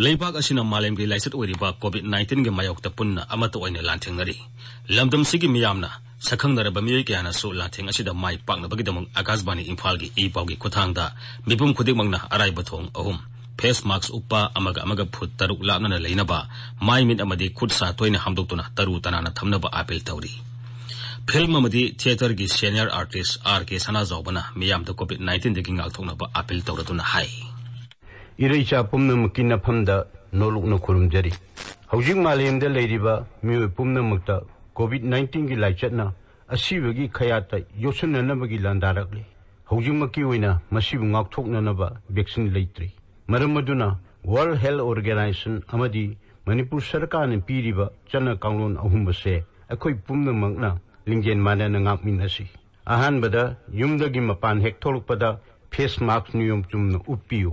ꯂꯩꯕꯥꯛ ꯑꯁꯤꯅ ꯃꯥꯂꯦꯝꯒꯤ ꯂꯥꯏꯆꯠ ꯑꯣꯏꯔꯤꯕ ꯀꯣꯚꯤꯗ ꯅꯥꯏꯟꯇꯤꯟꯒꯤ ꯃꯥꯌꯣꯛꯇ ꯄꯨꯟꯅ ꯑꯃꯠꯇ ꯑꯣꯏꯅ ꯂꯥꯟꯊꯦꯡꯅꯔꯤ ꯂꯝꯗꯝꯁꯤꯒꯤ ꯃꯤꯌꯥꯝꯅ ꯁꯛꯈꯪꯅꯔꯕ ꯃꯤꯑꯣꯏ ꯀꯌꯥꯅꯁꯨ ꯂꯥꯟꯊꯦꯡ ꯑꯁꯤꯗ ꯃꯥꯏ ꯄꯥꯛꯅꯕꯒꯤꯗꯃꯛ ꯑꯥꯀꯥꯁꯕꯥꯅꯤ ꯏꯝꯐꯥꯜꯒꯤ ꯏ ꯄꯥꯎꯒꯤ ꯈꯨꯠꯊꯥꯡꯗ ꯃꯤꯄꯨꯝ ꯈꯨꯗꯤꯡꯃꯛꯅ ꯑꯔꯥꯏꯕ ꯊꯣꯡ ꯑꯍꯨꯝ ꯐꯦꯁ ꯃꯥꯛꯁ ꯎꯞꯄ ꯑꯃꯒ ꯑꯃꯒ ꯐꯨꯠ ꯇꯔꯨꯛ ꯂꯥꯞꯅꯅ ꯂꯩꯅꯕ ꯃꯥꯏ ꯃꯤꯠ ꯑꯃꯗꯤ ꯈꯨꯠ ꯁꯥ ꯇꯣꯏꯅ ꯍꯥꯝꯗꯣꯛꯇꯨꯅ ꯇꯔꯨ ꯇꯅꯥꯟꯅ ꯊꯝꯅꯕ ꯑꯥꯄꯤꯜ ꯇꯧꯔꯤ फिल्म अमदी थिएटर की सीनियर आर्टिस्ट आर के सनाजावबना मियाम द कोविड 19 दगि ngathokna ba appeal tawratuna hai ꯏꯔꯩꯆꯥ ꯄꯨꯝꯅꯃꯛꯀꯤ ꯅꯐꯝꯗ ꯅꯣꯂꯨꯛꯅ ꯈꯨꯔꯨꯝꯖꯔꯤ ꯍꯧꯖꯤꯛ ꯃꯥꯂꯦꯝꯗ ꯂꯩꯔꯤꯕ ꯃꯤꯑꯣꯏ ꯄꯨꯝꯅꯃꯛꯇ ꯀꯣꯚꯤꯗ ꯅꯥꯏꯟꯇꯤꯟꯒꯤ ꯂꯥꯏꯆꯠꯅ ꯑꯁꯤꯕꯒꯤ ꯈꯌꯥꯠꯇ ꯌꯣꯠꯁꯤꯟꯅꯅꯕꯒꯤ ꯂꯥꯟꯗꯥꯔꯛꯂꯤ ꯍꯧꯖꯤꯛꯃꯛꯀꯤ ꯑꯣꯏꯅ ꯃꯁꯤꯕꯨ ꯉꯥꯛꯊꯣꯛꯅꯅꯕ ꯚꯦꯛꯁꯤꯟ ꯂꯩꯇ꯭ꯔꯤ ꯃꯔꯝ ꯑꯗꯨꯅ ꯋꯥꯔꯜ ꯍꯦꯜꯊ ꯑꯣꯔꯒꯅꯥꯏꯖꯦꯁꯟ ꯑꯃꯗꯤ ꯃꯅꯤꯄꯨꯔ ꯁꯔꯀꯥꯔꯅ ꯄꯤꯔꯤꯕ ꯆꯠꯅ ꯀꯥꯡꯂꯣꯟ ꯑꯍꯨꯝ ꯑꯁꯦ ꯑꯩꯈꯣꯏ ꯄꯨꯝꯅꯃꯛꯅ ꯂꯤꯡꯖꯦꯜ ꯃꯥꯟꯅꯅ ꯉꯥꯛꯃꯤꯟꯅꯁꯤ ꯑꯍꯥꯟꯕꯗ ꯌꯨꯝꯗꯒꯤ ꯃꯄꯥꯟ ꯍꯦꯛ ꯊꯣꯛꯂꯛꯄꯗ ꯐꯦꯁ ꯃꯥꯛꯁ ꯅꯤꯌꯣꯝ ꯆꯨꯝꯅ ꯎꯞꯄꯤꯌꯨ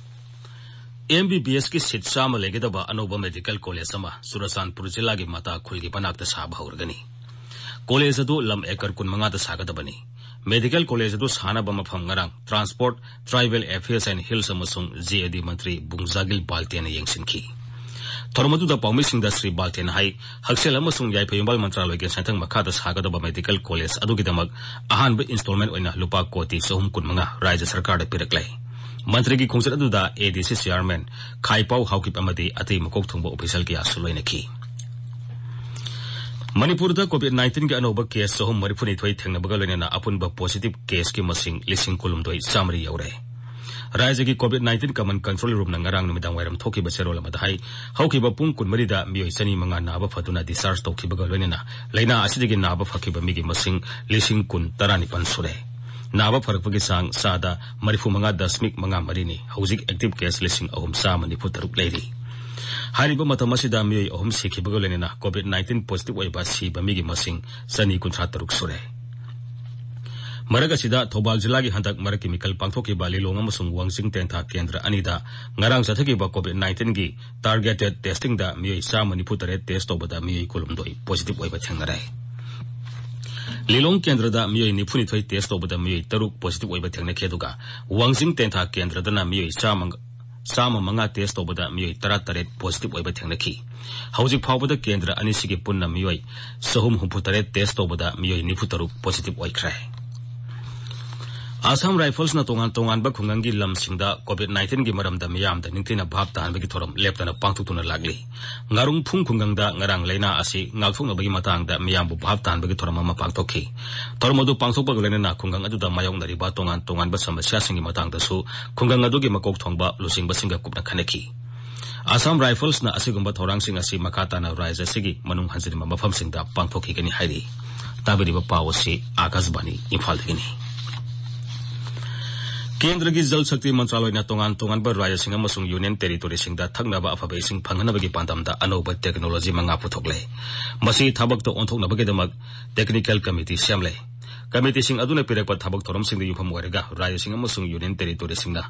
एम बी बी एस की सीट चाम लेंगे अनुभव मेडिकल कॉलेज सुरसानपुर जिला की माता खुल की पनाक सागनी कॉलेज अद लम एकर कन्मद सागदबनी मेडिकल कॉलेज अद सब मफर transport tribal affairs and hills जे ए मंत्री बुजागिल बाल्टेनि थोरमद पाउमी श्री बाल्टेन हक्सल यायफयुबा मंत्रालय के सैथ मखाद सागदब मेडिकल कॉलेज अद अहब इंस्टॉलमेंट लुपा कोटी चहुम कन्म राज्य सरकार पीरकलें मंत्री की खूसरद एडीसी चेयरमैन खाईपाउ हाउकिप अति मकोथुब ऑफिसल की मणिपुर कोविड नाइन्टीन के अनौब केस चहु थे थेगा अपुब पॉजिटिव केस की मसिंग लिंग कुलमद चामी यौर राज्य की कोविड नाइन्टीन कमन कंट्रोल रूम नरम सेरोल पुमरीद मई चनी मंग नाब फिस्चार्ज तौना लेना नाब फ मी मसिंग लिंग कुन तरह सुरें नाब फरप चाद मरीफ मंग दशमिक मंगरी मरी एक्टिव केस लिंग अहम चाफ तरुक मई अहम सिखीग लेनी कोविड नाइन्टीन पोजिटिव सिब मी तरुक सूर मरगसीद थौबा जिला की हंक मर की मिकल पांथोब लिलोंग वजिंग तेंथा केंद्र अर की कोविड नाइन्टीन की टारगेटेड टेस्टिंग मई चा मनफू तरह टेस्ट तौब मई कुलमदय पोजिटिव थेंगरें ꯂꯤꯂꯣꯡ ꯀꯦꯟꯗ꯭ꯔꯗ ꯃꯤꯑꯣꯏ ꯅꯤꯐꯨꯅꯤꯊꯣꯏ ꯇꯦꯁ ꯇꯧꯕꯗ ꯃꯤꯑꯣꯏ ꯇꯔꯨꯛ ꯄꯣꯖꯤꯇꯤꯚ ꯑꯣꯏꯕ ꯊꯦꯡꯅꯈꯤ ꯑꯗꯨꯒ ꯋꯥꯡꯖꯤꯡ ꯇꯦꯟꯊꯥ ꯀꯦꯟꯗ꯭ꯔꯗꯅ ꯃꯤꯑꯣꯏ ꯆꯥꯝꯃ ꯆꯥꯝꯃ ꯃꯉꯥ ꯇꯦꯁ ꯇꯧꯕꯗ ꯃꯤꯑꯣꯏ ꯇꯔꯥꯇꯔꯦꯠ ꯄꯣꯖꯤꯇꯤꯚ ꯑꯣꯏꯕ ꯊꯦꯡꯅꯈꯤ ꯍꯧꯖꯤꯛ ꯐꯥꯎꯕꯗ ꯀꯦꯟꯗ꯭ꯔ ꯑꯅꯤꯁꯤꯒꯤ ꯄꯨꯟꯅ ꯃꯤꯑꯣꯏ ꯆꯍꯨꯝ ꯍꯨꯝꯐꯨꯇꯔꯦꯠ ꯇꯦꯁ ꯇꯧꯕꯗ ꯃꯤꯑꯣꯏ ꯅꯤꯐꯨꯇꯔꯨꯛ ꯄꯣꯖꯤꯇꯤꯚ ꯑꯣꯏꯈ꯭ꯔꯦ ꯑꯁꯥꯝ ꯔꯥꯏꯐꯜꯁꯅ ꯇꯣꯉꯥꯟ ꯇꯣꯉꯥꯟꯕ ꯈꯨꯡꯒꯪꯒꯤ ꯂꯝꯁꯤꯡꯗ ꯀꯣꯚꯤꯗ ꯅꯥꯏꯟꯇꯤꯟꯒꯤ ꯃꯔꯝꯗ ꯃꯤꯌꯥꯝꯗ ꯅꯤꯡꯊꯤꯅ ꯚꯥꯞ ꯇꯥꯍꯟꯕꯒꯤ ꯊꯧꯔꯝ ꯂꯦꯞꯇꯅ ꯄꯥꯡꯊꯣꯛꯇꯨꯅ ꯂꯥꯛꯂꯤ ꯉꯥꯔꯨꯡꯐꯨꯡ ꯈꯨꯡꯒꯪꯗ ꯉꯔꯥꯡ ꯂꯩꯅꯥ ꯑꯁꯤ ꯉꯥꯛꯊꯣꯛꯅꯕꯒꯤ ꯃꯇꯥꯡꯗ ꯃꯤꯌꯥꯝꯕꯨ ꯚꯥꯞ ꯇꯥꯍꯟꯕꯒꯤ ꯊꯧꯔꯝ ꯑꯃ ꯄꯥꯡꯊꯣꯛꯈꯤ ꯊꯧꯔꯝ ꯑꯗꯨ ꯄꯥꯡꯊꯣꯛꯄꯒ ꯂꯣꯏꯅꯅ ꯈꯨꯡꯒꯪ ꯑꯗꯨꯗ ꯃꯥꯌꯣꯛꯅꯔꯤꯕ ꯇꯣꯉꯥꯟ ꯇꯣꯉꯥꯟꯕ ꯁꯃꯁ꯭ꯌꯥꯁꯤꯡꯒꯤ ꯃꯇꯥꯡꯗꯁꯨ ꯈꯨꯡꯒꯪ ꯑꯗꯨꯒꯤ ꯃꯀꯣꯛ ꯊꯣꯡꯕ ꯂꯨꯆꯤꯡꯕꯁꯤꯡꯒ ꯀꯨꯞꯅ ꯈꯟꯅꯈꯤ ꯑꯁꯥꯝ ꯔꯥꯏꯐꯜꯁꯅ ꯑꯁꯤꯒꯨꯝꯕ ꯊꯧꯔꯥꯡꯁꯤꯡ ꯑꯁꯤ ꯃꯈꯥ ꯇꯥꯅ ꯔꯥꯖ꯭ꯌ ꯑꯁꯤꯒꯤ ꯃꯅꯨꯡ ꯍꯟꯖꯤꯟꯕ ꯃꯐꯝꯁꯤꯡꯗ ꯄꯥꯡꯊꯣꯛꯈꯤꯒꯅꯤ ꯍꯥꯏꯔꯤ ꯇꯥꯕꯤꯔꯤꯕ ꯄꯥꯎ ꯑꯁꯤ ꯑꯥꯀꯥꯁꯕꯥꯅꯤ ꯏꯝꯐꯥꯜꯗꯒꯤꯅꯤ ꯀꯦꯟꯗ꯭ꯔꯒꯤ ꯖꯜ ꯁꯛꯇꯤ ꯃꯟꯇ꯭ꯔꯥꯂꯣꯏꯅ ꯇꯣꯉꯥꯟ ꯇꯣꯉꯥꯟꯕ ꯔꯥꯖ꯭ꯌꯁꯤꯡ ꯑꯃꯁꯨꯡ ꯌꯨꯅꯤꯌꯟ ꯇꯦꯔꯤꯇꯣꯔꯤꯁꯤꯡꯗ ꯊꯛꯅꯕ ꯑꯐꯕ ꯏꯁꯤꯡ ꯐꯪꯍꯟꯅꯕꯒꯤ ꯄꯥꯟꯗꯝꯗ ꯑꯅꯧꯕ ꯇꯦꯛꯅꯣꯂꯣꯖꯤ ꯃꯉꯥ ꯄꯨꯊꯣꯛꯂꯦ ꯃꯁꯤ ꯊꯕꯛꯇ ꯑꯣꯟꯊꯣꯛꯅꯕꯒꯤꯗꯃꯛ ꯇꯦꯛꯅꯤꯀꯦꯜ ꯀꯃꯤꯇꯤ ꯁꯦꯝꯂꯦ ꯀꯃꯤꯇꯤꯁꯤꯡ ꯑꯗꯨꯅ ꯄꯤꯔꯛꯄ ꯊꯕꯛ ꯊꯧꯔꯝꯁꯤꯡꯗ ꯌꯨꯝꯐꯝ ꯑꯣꯏꯔꯒ ꯔꯥꯖ꯭ꯌꯁꯤꯡ ꯑꯃꯁꯨꯡ ꯌꯨꯅꯤꯌꯟ ꯇꯦꯔꯤꯇꯣꯔꯤꯁꯤꯡꯅ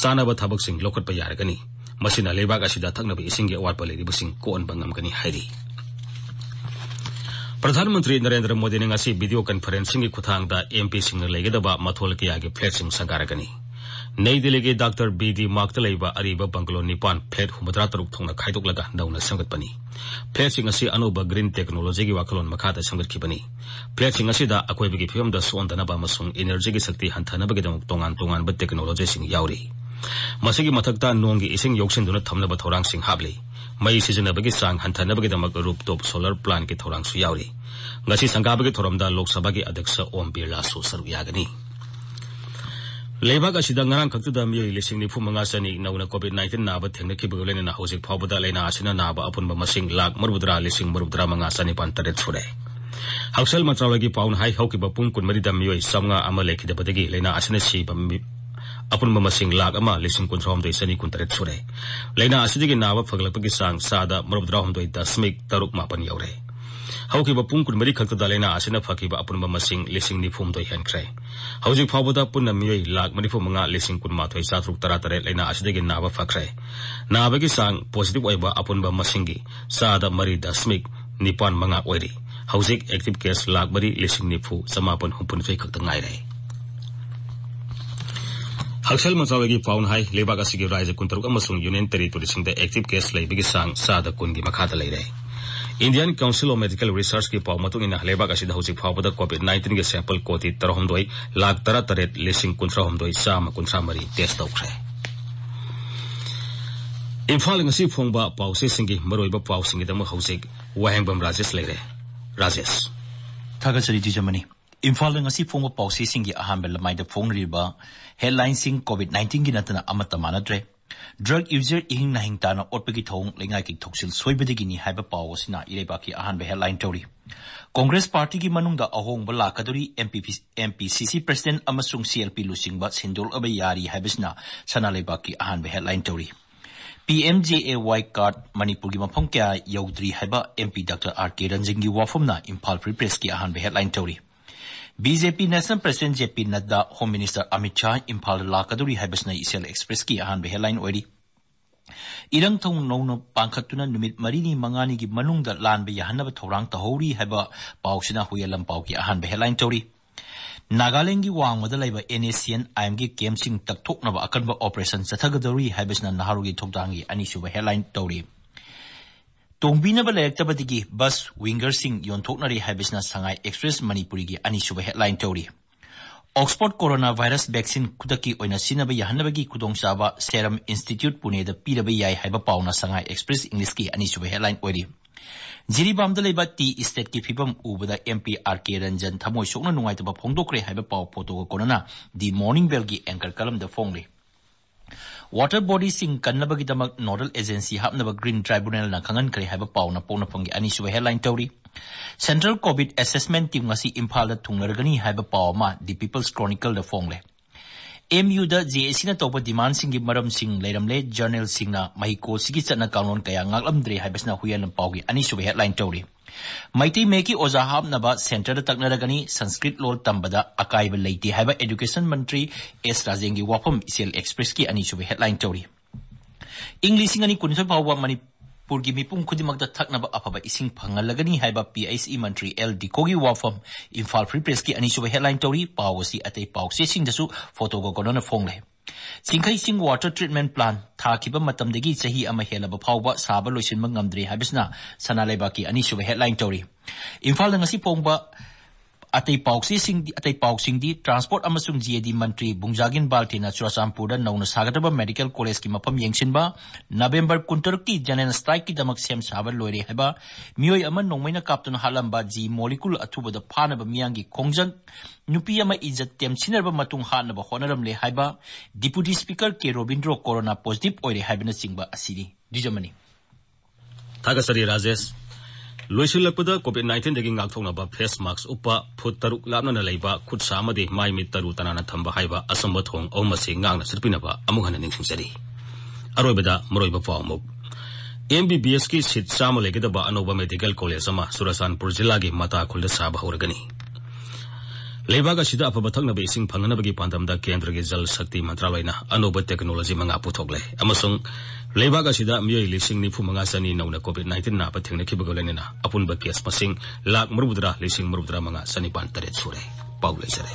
ꯆꯥꯅꯕ ꯊꯕꯛꯁꯤꯡ ꯂꯧꯈꯠꯄ ꯌꯥꯔꯒꯅꯤ ꯃꯁꯤꯅ ꯂꯩꯕꯥꯛ ꯑꯁꯤꯗ ꯊꯛꯅꯕ ꯏꯁꯤꯡꯒꯤ ꯑꯋꯥꯠꯄ ꯂꯩꯔꯤꯕꯁꯤꯡ ꯀꯣꯛꯍꯟꯕ ꯉꯝꯒꯅꯤ ꯍꯥꯏꯔꯤ प्रधानमंत्री नरेंद्र मोदी ने ngasi वीडियो कॉन्फ्रेंसिंग की खुथांगदा एमपी सिंह मथोल के फ्लैट सिंह संगारगनी नई दिल्ली के डॉक्टर बी डी मार्क लेबा अरीब बंगलो निपान फ्लैट हुमद्रा तरुक थोंग खाइदोक लगा नौना संगतपनी फ्लैट सिंह ग्रीन टेक्नोलॉजी की वखलों मखाता संगतखिबनी फ्लैट सिंह ngasi दा अकोइब की फिल्म दा एनर्जी की शक्ति हंथानब के दमक तोंगान तोंगान ब टेक्नोलॉजी सिंह याउरी नोंग की इसिंग योक्सिन दुन थमनब हाबली ꯃꯩ ꯁꯤꯖꯤꯟꯅꯕꯒꯤ ꯆꯥꯡ ꯍꯟꯊꯅꯕꯒꯤꯗꯃꯛ ꯔꯨꯞꯇꯣꯞ ꯁꯣꯂꯔ ꯄ꯭ꯂꯥꯟꯒꯤ ꯊꯧꯔꯥꯡꯁꯨ ꯌꯥꯎꯔꯤ ꯉꯁꯤ ꯁꯪꯒꯥꯕꯒꯤ ꯊꯧꯔꯝꯗ ꯂꯣꯛ ꯁꯚꯥꯒꯤ ꯑꯙ꯭ꯌꯛꯁ ꯑꯣꯝ ꯕꯤꯔꯂꯥꯁꯨ ꯁꯔꯨꯛ ꯌꯥꯒꯅꯤ लेबाक असिदा ngarang khaktuda mi lising nifu manga sani nauna covid 19 naba thengna kibu lena na hojik phawbada lena asina naba apun ba masing lak marbudra lising marbudra manga sani pan tare chhure hausal mantralagi paun hai hauki ba pung kun marida mi oi samnga ama lekhi da badagi lena asina si ba ꯑꯄꯨꯟꯕ ꯃꯁꯤꯡ ꯂꯥꯛ ꯑꯃ ꯂꯤꯁꯤꯡ ꯀꯨꯟꯊ꯭ꯔꯥꯍꯨꯝꯗꯣꯏ ꯆꯅꯤ ꯀꯨꯟꯇꯔꯦꯠ ꯁꯨꯔꯦ ꯂꯥꯏꯅꯥ ꯑꯁꯤꯗꯒꯤ ꯅꯥꯕ ꯐꯒꯠꯂꯛꯄꯒꯤ ꯆꯥꯡ ꯆꯥꯗ ꯃꯔꯐꯨꯇꯔꯥꯍꯨꯝꯗꯣꯏ ꯗꯁꯃꯤꯛ ꯇꯔꯨꯛ ꯃꯥꯄꯟ ꯌꯧꯔꯦ ꯍꯧꯈꯤꯕ ꯄꯨꯡ ꯀꯨꯟꯃꯔꯤ ꯈꯛꯇꯗ ꯂꯥꯏꯅꯥ ꯑꯁꯤꯅ ꯐꯈꯤꯕ ꯑꯄꯨꯟꯕ ꯃꯁꯤꯡ ꯂꯤꯁꯤꯡ ꯅꯤꯐꯨꯍꯨꯝꯗꯣꯏ ꯍꯦꯟꯈ꯭ꯔꯦ ꯍꯧꯖꯤꯛ ꯐꯥꯎꯕꯗ ꯄꯨꯟꯅ ꯃꯤꯑꯣꯏ ꯂꯥꯛ ꯃꯔꯤꯐꯨ ꯃꯉꯥ ꯂꯤꯁꯤꯡ ꯀꯨꯟꯃꯥꯊꯣꯏ ꯆꯥꯇ꯭ꯔꯨꯛ ꯇꯔꯥꯇꯔꯦꯠ ꯂꯥꯏꯅꯥ ꯑꯁꯤꯗꯒꯤ ꯅꯥꯕ ꯐꯈ꯭ꯔꯦ ꯅꯥꯕꯒꯤ ꯆꯥꯡ ꯄꯣꯖꯤꯇꯤꯞ ꯑꯣꯏꯕ ꯑꯄꯨꯟꯕ ꯃꯁꯤꯡꯒꯤ ꯆꯥꯗ ꯃꯔꯤ ꯗꯁꯃꯤꯛ ꯅꯤꯄꯥꯟ ꯃꯉꯥ ꯑꯣꯏꯔꯤ ꯍꯧꯖꯤꯛ ꯑꯦꯛꯇꯤꯞ ꯀꯦꯁ ꯂꯥꯛ ꯃꯔꯤ ꯂꯤꯁꯤꯡ ꯅꯤꯐꯨ ꯆꯃꯥꯄꯟ ꯍꯨꯝꯐꯨꯅꯤꯊꯣꯏ ꯈꯛꯇ ꯉꯥꯏꯔꯦ ꯍꯛꯁꯦꯜ ꯃꯟꯇ꯭ꯔꯥꯂꯌꯒꯤ ꯄꯥꯎꯅ ꯍꯥꯏ ꯂꯩꯕꯥꯛ ꯑꯁꯤꯒꯤ ꯔꯥꯏꯖ ꯀꯨꯟꯇꯔꯨꯛ ꯑꯃꯁꯨꯡ ꯌꯨꯅꯤꯌꯟ ꯇꯦꯔꯤꯇꯣꯔꯤꯁꯤꯡꯗ ꯑꯦꯛꯇꯤꯚ ꯀꯦꯁ ꯂꯩꯕꯒꯤ ꯆꯥꯡ ꯆꯥꯗ ꯀꯨꯟꯒꯤ ꯃꯈꯥꯗ ꯂꯩꯔꯦ Indian Council of Medical Research की पाव मतुंग लेबाक असिद हौजिक फावबद कोविड 19 के सैंपल कोटी 13 लाख 13 लेसिंग 13 चाम 53 टेस्ट तौखरे Imphal ngasi phongba pause singi maroiba pause singi dam hausik wahengam rajesh lere rajesh thagachari ji jamani ꯏꯝꯐꯥꯜꯗ ꯉꯁꯤ ꯐꯣꯡꯕ ꯄꯥꯎꯆꯦꯁꯤꯡꯒꯤ ꯑꯍꯥꯟꯕ ꯂꯃꯥꯏꯗ ꯐꯣꯡꯔꯤꯕ ꯍꯦꯗꯂꯥꯏꯟꯁꯤꯡ ꯀꯣꯚꯤꯗ ꯅꯥꯏꯟꯇꯤꯟꯒꯤ ꯅꯠꯇꯅ ꯑꯃꯠꯇ ꯃꯥꯟꯅꯗ꯭ꯔꯦ ꯗ꯭ꯔꯒ ꯌꯨꯖꯔ ꯏꯍꯤꯡ ꯅꯥꯍꯤꯡ ꯇꯥꯅ ꯑꯣꯠꯄꯒꯤ ꯊꯧꯑꯣꯡ ꯂꯩꯉꯥꯛꯀꯤ ꯊꯧꯁꯤꯜ ꯁꯣꯏꯕꯗꯒꯤꯅꯤ ꯍꯥꯏꯕ ꯄꯥꯎ ꯑꯁꯤꯅ ꯏꯔꯩꯕꯥꯛꯀꯤ ꯑꯍꯥꯟꯕ ꯍꯦꯗꯂꯥꯏꯟ ꯇꯧꯔꯤ ꯀꯣꯡꯒ꯭ꯔꯦꯁ ꯄꯥꯔꯇꯤꯒꯤ ꯃꯅꯨꯡꯗ ꯑꯍꯣꯡꯕ ꯂꯥꯛꯀꯗꯧꯔꯤ ꯑꯦꯝꯄꯤꯁꯤꯁꯤ ꯄ꯭ꯔꯁꯤꯗꯦꯟꯠ ꯑꯃꯁꯨꯡ ꯁꯤꯑꯦꯜꯄꯤ ꯂꯨꯆꯤꯡꯕ ꯁꯤꯟꯗꯣꯛꯂꯕ ꯌꯥꯔꯤ ꯍꯥꯏꯕꯁꯤꯅ ꯁꯅꯥ ꯂꯩꯕꯥꯛꯀꯤ ꯑꯍꯥꯟꯕ ꯍꯦꯗꯂꯥꯏꯟ ꯇꯧꯔꯤ PMJAY ꯀꯥꯔꯠ ꯃꯅꯤꯄꯨꯔꯒꯤ ꯃꯐꯝ ꯀꯌꯥ ꯌꯧꯗ꯭ꯔꯤ ꯍꯥꯏꯕ ꯑꯦꯝꯄꯤ ꯗꯥ ꯑꯥꯔ ꯀꯦ ꯔꯟꯖꯟꯒꯤ ꯋꯥꯐꯝꯅ ꯏꯝꯐꯥꯜ ꯐ꯭ꯔꯤ ꯄ꯭ꯔꯦꯁꯀꯤ ꯑꯍꯥꯟꯕ ꯍꯦꯗꯂꯥꯏꯟ ꯇꯧꯔꯤ BJP national president J P Nadda home minister Amit Shah ꯏꯝꯐꯥꯜꯗ ꯂꯥꯛꯀꯗꯧꯔꯤ ꯍꯥꯏꯕꯁꯤꯅ ꯏꯁꯦꯜ ꯑꯦꯛꯁꯄ꯭ꯔꯦꯁꯀꯤ ꯑꯍꯥꯟꯕ ꯍꯦꯗꯂꯥꯏꯟ ꯑꯣꯏꯔꯤ ꯏꯔꯪ ꯊꯧ ꯅꯧꯅ ꯄꯥꯡꯈꯠꯇꯨꯅ ꯅꯨꯃꯤꯠ ꯃꯔꯤꯅꯤ ꯃꯉꯥꯅꯤꯒꯤ ꯃꯅꯨꯡꯗ ꯂꯥꯟꯕ ꯌꯥꯍꯟꯅꯕ ꯊꯧꯔꯥꯡ ꯇꯧꯍꯧꯔꯤ ꯍꯥꯏꯕ ꯄꯥꯎꯁꯤꯅ ꯍꯨꯏꯌꯦꯟ ꯂꯝꯄꯥꯎꯒꯤ ꯑꯍꯥꯟꯕ ꯍꯦꯗꯂꯥꯏꯟ ꯇꯧꯔꯤ ꯅꯥꯒꯥꯂꯦꯟꯒꯤ ꯋꯥꯡꯃꯗ ꯂꯩꯕ ꯑꯦꯟ.ꯑꯦ.ꯁꯤ.ꯑꯦꯟ ꯑꯥꯏ.ꯑꯦꯝꯒꯤ ꯀꯦꯝꯞꯁꯤꯡ ꯇꯛꯊꯣꯛꯅꯕ ꯑꯀꯟꯕ ꯑꯣꯄꯔꯦꯁꯟ ꯆꯠꯊꯒꯗꯧꯔꯤ ꯍꯥꯏꯕꯁꯤꯅ ꯅꯍꯥꯔꯣꯜꯒꯤ ꯊꯧꯗꯥꯡꯒꯤ ꯑꯅꯤꯁꯨꯕ ꯍꯦꯗꯂꯥꯏꯟ ꯇꯧꯔꯤ ꯇꯣꯡꯕꯤꯅꯕ ꯂꯩꯔꯛꯇꯕꯗꯒꯤ ꯕꯁ ꯋꯤꯡꯒꯔꯁꯤꯡ ꯌꯣꯟꯊꯣꯛꯅꯔꯦ ꯍꯥꯏꯕꯁꯤꯅ ꯁꯉꯥꯏ ꯑꯦꯛꯁꯄ꯭ꯔꯦꯁ ꯃꯅꯤꯄꯨꯔꯤꯒꯤ ꯑꯅꯤꯁꯨꯕ ꯍꯦꯗꯂꯥꯏꯟ ꯇꯧꯔꯤ ꯑꯣꯛꯁꯐꯣꯔꯗ ꯀꯣꯔꯣꯅꯥ ꯚꯥꯏꯔꯁ ꯚꯦꯛꯁꯤꯟ ꯈꯨꯗꯛꯀꯤ ꯑꯣꯏꯅ ꯁꯤꯖꯤꯟꯅꯕ ꯌꯥꯍꯟꯅꯕꯒꯤ ꯈꯨꯗꯣꯡꯆꯥꯕ ꯁꯦꯔꯝ ꯏꯟꯁꯇꯤꯇ꯭ꯌꯨꯠ ꯄꯨꯅꯦꯗ ꯄꯤꯔꯕ ꯌꯥꯏ ꯍꯥꯏꯕ ꯄꯥꯎꯅ ꯁꯉꯥꯏ ꯑꯦꯛꯁꯄ꯭ꯔꯦꯁ ꯏꯪꯂꯤꯁꯀꯤ ꯑꯅꯤꯁꯨꯕ ꯍꯦꯗꯂꯥꯏꯟ ꯑꯣꯏꯔꯤ ꯖꯤꯔꯤꯕꯥꯝꯗ ꯂꯩꯕ ꯇꯤ ꯏꯁꯇꯦꯠꯀꯤ ꯐꯤꯕꯝ ꯎꯕꯗ M P R K Ranjan ꯊꯃꯣꯏ ꯁꯣꯛꯅ ꯅꯨꯡꯉꯥꯏꯇꯕ ꯐꯣꯡꯗꯣꯛꯈ꯭ꯔꯦ ꯍꯥꯏꯕ ꯄꯥꯎ ꯐꯣꯇꯣꯒ ꯀꯣꯟꯅꯅ ꯗꯤ ꯃꯣꯔꯅꯤꯡ ꯕꯦꯜꯒꯤ ꯑꯦꯡꯀꯔ ꯀꯂꯝꯗ ꯐꯣꯡꯂꯤ ꯋꯥꯇꯔ ꯕꯣꯗꯤꯁꯤꯡ ꯀꯟꯅꯕꯒꯤꯗꯃꯛ ꯅꯣꯗꯜ ꯑꯦꯖꯦꯟꯁꯤ ꯍꯥꯞꯅꯕ ꯒ꯭ꯔꯤꯟ ꯇ꯭ꯔꯥꯏꯕꯨꯅꯦꯜꯅ ꯈꯪꯍꯟꯈ꯭ꯔꯦ ꯍꯥꯏꯕ ꯄꯥꯎꯅ ꯄꯣꯛꯅꯐꯝꯒꯤ ꯑꯅꯤꯁꯨꯕ ꯍꯦꯗꯂꯥꯏꯟ ꯇꯧꯔꯤ ꯁꯦꯟꯇ꯭ꯔꯦꯜ ꯀꯣꯚꯤꯗ ꯑꯦꯁꯦꯁꯃꯦꯟꯠ ꯇꯤꯝ ꯉꯁꯤ ꯏꯝꯐꯥꯜꯗ ꯊꯨꯡꯂꯔꯒꯅꯤ ꯍꯥꯏꯕ ꯄꯥꯎ ꯑꯃ ꯗꯤ ꯄꯤꯄꯜꯁ ꯀ꯭ꯔꯣꯅꯤꯀꯜꯗ ꯐꯣꯡꯂꯦ ꯑꯦꯝ ꯌꯨꯗ ꯖꯦ ꯑꯦ ꯁꯤꯅ ꯇꯧꯕ ꯗꯤꯃꯥꯟꯁꯤꯡꯒꯤ ꯃꯔꯝꯁꯤꯡ ꯂꯩꯔꯝꯂꯦ ꯖꯔꯅꯦꯜꯁꯤꯡꯅ ꯃꯍꯤꯀꯣꯁꯤꯒꯤ ꯆꯠꯅ ꯀꯥꯡꯂꯣꯟ ꯀꯌꯥ ꯉꯥꯛꯂꯝꯗ꯭ꯔꯦ ꯍꯥꯏꯕꯁꯤꯅ ꯍꯨꯌꯦꯟ ꯄꯥꯎꯒꯤ ꯑꯅꯤꯁꯨꯕ ꯍꯦꯗꯂꯥꯏꯟ ꯇꯧꯔꯤ ꯃꯩꯇꯩ ꯃꯌꯦꯛꯀꯤ ꯑꯣꯖꯥ ꯍꯥꯞꯅꯕ ꯁꯦꯟꯇꯔꯗ ꯇꯛꯅꯔꯒꯅꯤ ꯁꯪꯁꯀ꯭ꯔꯤꯠ ꯂꯣꯜ ꯇꯝꯕꯗ ꯑꯀꯥꯏꯕ ꯂꯩꯇꯦ ꯍꯥꯏꯕ ꯑꯦꯗꯨꯀꯦꯁꯟ ꯃꯟꯇ꯭ꯔꯤ ꯑꯦꯁ ꯔꯥꯖꯦꯡꯒꯤ ꯋꯥꯐꯝ ꯏꯆꯦꯜ ꯑꯦꯛꯁꯄ꯭ꯔꯦꯁꯀꯤ ꯑꯅꯤꯁꯨꯕ ꯍꯦꯗꯂꯥꯏꯟ ꯇꯧꯔꯤ ꯏꯪ ꯂꯤꯁꯤꯡ ꯑꯅꯤ ꯀꯨꯟꯅꯤꯊꯣꯏ ꯐꯥꯎꯕ ꯃꯅꯤꯄꯨꯔꯒꯤ ꯃꯤꯄꯨꯝ ꯈꯨꯗꯤꯡꯃꯛꯇ ꯊꯛꯅꯕ ꯑꯐꯕ ꯏꯁꯤꯡ ꯐꯪꯍꯜꯂꯒꯅꯤ ꯍꯥꯏꯕ ꯄꯤ ꯑꯩꯆ ꯏ ꯃꯟꯇ꯭ꯔꯤ ꯑꯦꯜ ꯗꯤꯀꯣꯒꯤ ꯋꯥꯐꯝ ꯏꯝꯐꯥꯜ ꯐ꯭ꯔꯤ ꯄ꯭ꯔꯦꯁꯀꯤ ꯑꯅꯤꯁꯨꯕ ꯍꯦꯗꯂꯥꯏꯟ ꯇꯧꯔꯤ ꯄꯥꯎ ꯑꯁꯤ ꯑꯇꯩ ꯄꯥꯎ ꯆꯦꯁꯤꯡꯗꯁꯨ ꯐꯣꯇꯣꯒ ꯀꯣꯟꯅꯅ ꯐꯣꯡꯂꯦ singkai sing water treatment plan tha kibam matam degi chahi ama helaba phaw ba sa ba loisin ma habisna sana lai ba ani shuba headline story. infal ngasi pongba ꯑꯇꯩ ꯄꯥꯎꯆꯦꯁꯤꯡꯗꯤ ꯑꯇꯩ ꯄꯥꯎꯁꯤꯡꯗꯤ transport ꯑꯃꯁꯨꯡ ꯖꯤꯑꯦꯗꯤ ꯃꯟꯇ꯭ꯔꯤ ꯕꯨꯡꯖꯥꯒꯤꯟ ꯕꯥꯜꯇꯤꯅ ꯆꯨꯔꯆꯥꯟꯄꯨꯔꯗ ꯅꯧꯅ ꯁꯥꯒꯗꯕ ꯃꯦꯗꯤꯀꯦꯜ ꯀꯣꯂꯦꯖꯀꯤ ꯃꯐꯝ ꯌꯦꯡꯁꯤꯟꯕ November ꯀꯨꯟꯇꯔꯨꯛꯀꯤ general ꯁ꯭ꯇ꯭ꯔꯥꯏꯛꯀꯤꯗꯃꯛ ꯁꯦꯝ ꯁꯥꯕ ꯂꯣꯏꯔꯦ ꯍꯥꯏꯕ ꯃꯤꯑꯣꯏ ꯑꯃ ꯅꯣꯡꯃꯩꯅ ꯀꯥꯞꯇꯨꯅ ꯍꯥꯠꯂꯝꯕ ꯖꯤ ꯃꯣꯂꯤꯀꯨꯜ ꯑꯊꯨꯕꯗ ꯐꯥꯅꯕ ꯃꯤꯌꯥꯝꯒꯤ ꯈꯣꯡꯖꯪ ꯅꯨꯄꯤ ꯑꯃ ꯏꯖꯠ ꯇꯦꯝꯁꯤꯟꯅꯔꯕ ꯃꯇꯨꯡ ꯍꯥꯠꯅꯕ ꯍꯣꯠꯅꯔꯝꯂꯦ ꯍꯥꯏꯕ deputy speaker K Robindro corona positive ꯑꯣꯏꯔꯦ ꯍꯥꯏꯕꯅꯆꯤꯡꯕ ꯑꯁꯤꯅꯤ ꯗꯤꯖꯃꯅꯤ ꯊꯥꯒꯠꯆꯔꯤ ꯔꯥꯖꯦꯁ ꯂꯣꯏꯁꯤꯜꯂꯛꯄꯗ ꯀꯣꯚꯤꯗ ꯅꯥꯏꯟꯇꯤꯟꯗꯒꯤ ꯉꯥꯛꯊꯣꯛꯅꯕ ꯐꯦꯁ ꯃꯥꯛꯁ ꯎꯞꯄ ꯐꯨꯠ ꯇꯔꯨꯛ ꯂꯥꯞꯅꯅ ꯂꯩꯕ ꯈꯨꯠ ꯁꯥ ꯑꯃꯗꯤ ꯃꯥꯏ ꯃꯤꯠ ꯇꯔꯨ ꯇꯅꯥꯟꯅ ꯊꯝꯕ ꯍꯥꯏꯕ ꯑꯆꯝꯕ ꯊꯧꯑꯣꯡ ꯑꯍꯨꯝ ꯑꯁꯤ ꯉꯥꯛꯅ ꯆꯠꯄꯤꯅꯕ ꯑꯃꯨꯛ ꯍꯟꯅ ꯅꯤꯡꯁꯤꯡꯖꯔꯤ ꯑꯔꯣꯏꯕꯗ ꯃꯔꯣꯏꯕ ꯄꯥꯎ ꯑꯃꯨꯛ एमबीबीएस की सीट चाम लेगदब अनौब मेडिकल कॉलेज सुरचानपुर जिला की मताखुल साब हौरगनी ꯂꯩꯕꯥꯛ ꯑꯁꯤꯗ ꯑꯐꯕ ꯊꯛꯅꯕ ꯏꯁꯤꯡ ꯐꯪꯅꯕꯒꯤ ꯄꯥꯟꯗꯝꯗ ꯀꯦꯟꯗ꯭ꯔꯒꯤ ꯖꯜ ꯁꯛꯇꯤ ꯃꯟꯇ꯭ꯔꯥꯂꯌꯅ ꯑꯅꯧꯕ ꯇꯦꯛꯅꯣꯂꯣꯖꯤ ꯃꯉꯥ ꯄꯨꯊꯣꯛꯂꯦ ꯑꯃꯁꯨꯡ ꯂꯩꯕꯥꯛ ꯑꯁꯤꯗ ꯃꯤꯑꯣꯏ ꯂꯤꯁꯤꯡ ꯅꯤꯐꯨ ꯃꯉꯥ ꯆꯅꯤ ꯅꯧꯅ ꯀꯣꯚꯤꯗ ꯅꯥꯏꯟꯇꯤꯟ ꯅꯥꯕ ꯊꯦꯡꯅꯈꯤꯕꯒ ꯂꯣꯏꯅꯅ ꯑꯄꯨꯟꯕ ꯀꯦꯁ ꯃꯁꯤꯡ ꯂꯥꯈ ꯃꯔꯨꯗ꯭ꯔꯥ ꯂꯤꯁꯤꯡ ꯃꯔꯨꯗ꯭ꯔꯥ ꯃꯉꯥ ꯆꯅꯤꯄꯥꯟ ꯇꯔꯦꯠ ꯁꯨꯔꯦ ꯄꯥꯎ ꯂꯩꯖꯔꯦ